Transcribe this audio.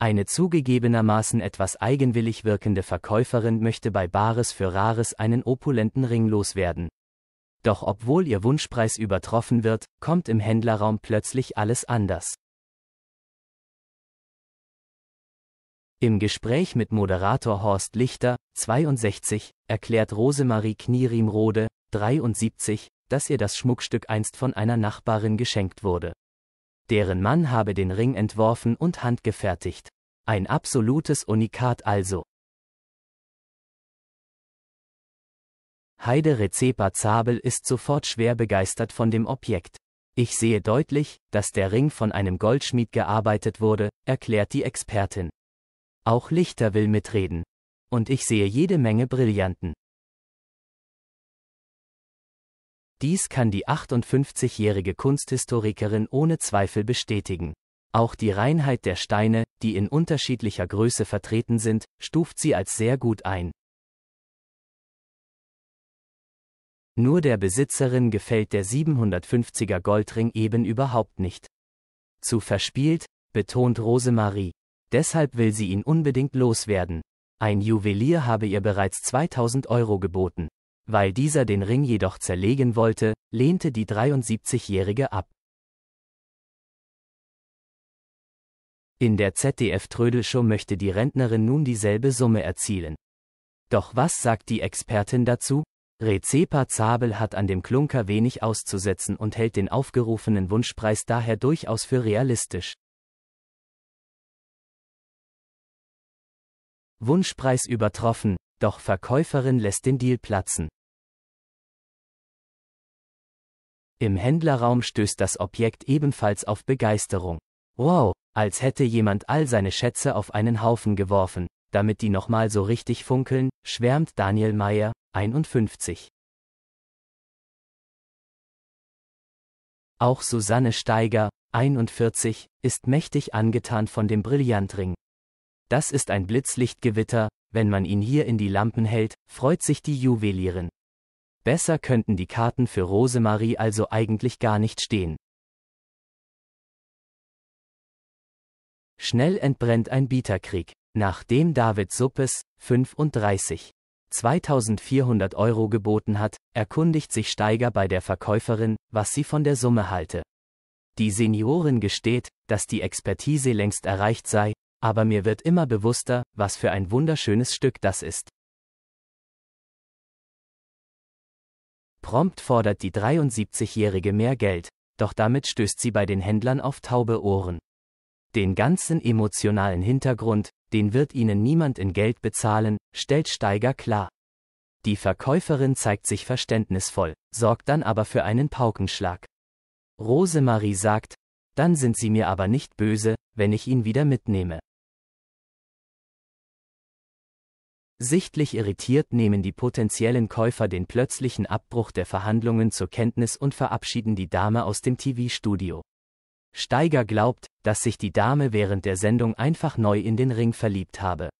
Eine zugegebenermaßen etwas eigenwillig wirkende Verkäuferin möchte bei Bares für Rares einen opulenten Ring loswerden. Doch obwohl ihr Wunschpreis übertroffen wird, kommt im Händlerraum plötzlich alles anders. Im Gespräch mit Moderator Horst Lichter, 62, erklärt Rosemarie Knierimrode, 73, dass ihr das Schmuckstück einst von einer Nachbarin geschenkt wurde deren Mann habe den Ring entworfen und handgefertigt. Ein absolutes Unikat also. Heide Rezepa Zabel ist sofort schwer begeistert von dem Objekt. Ich sehe deutlich, dass der Ring von einem Goldschmied gearbeitet wurde, erklärt die Expertin. Auch Lichter will mitreden. Und ich sehe jede Menge Brillanten. Dies kann die 58-jährige Kunsthistorikerin ohne Zweifel bestätigen. Auch die Reinheit der Steine, die in unterschiedlicher Größe vertreten sind, stuft sie als sehr gut ein. Nur der Besitzerin gefällt der 750er Goldring eben überhaupt nicht. Zu verspielt, betont Rosemarie. Deshalb will sie ihn unbedingt loswerden. Ein Juwelier habe ihr bereits 2000 Euro geboten. Weil dieser den Ring jedoch zerlegen wollte, lehnte die 73-Jährige ab. In der ZDF-Trödelshow möchte die Rentnerin nun dieselbe Summe erzielen. Doch was sagt die Expertin dazu? Rezepa Zabel hat an dem Klunker wenig auszusetzen und hält den aufgerufenen Wunschpreis daher durchaus für realistisch. Wunschpreis übertroffen, doch Verkäuferin lässt den Deal platzen. Im Händlerraum stößt das Objekt ebenfalls auf Begeisterung. Wow, als hätte jemand all seine Schätze auf einen Haufen geworfen, damit die nochmal so richtig funkeln, schwärmt Daniel Meyer, 51. Auch Susanne Steiger, 41, ist mächtig angetan von dem Brillantring. Das ist ein Blitzlichtgewitter, wenn man ihn hier in die Lampen hält, freut sich die Juwelierin. Besser könnten die Karten für Rosemarie also eigentlich gar nicht stehen. Schnell entbrennt ein Bieterkrieg, nachdem David Suppes, 35, 2400 Euro geboten hat, erkundigt sich Steiger bei der Verkäuferin, was sie von der Summe halte. Die Seniorin gesteht, dass die Expertise längst erreicht sei, aber mir wird immer bewusster, was für ein wunderschönes Stück das ist. Prompt fordert die 73-Jährige mehr Geld, doch damit stößt sie bei den Händlern auf taube Ohren. Den ganzen emotionalen Hintergrund, den wird ihnen niemand in Geld bezahlen, stellt Steiger klar. Die Verkäuferin zeigt sich verständnisvoll, sorgt dann aber für einen Paukenschlag. Rosemarie sagt, dann sind Sie mir aber nicht böse, wenn ich ihn wieder mitnehme. Sichtlich irritiert nehmen die potenziellen Käufer den plötzlichen Abbruch der Verhandlungen zur Kenntnis und verabschieden die Dame aus dem TV-Studio. Steiger glaubt, dass sich die Dame während der Sendung einfach neu in den Ring verliebt habe.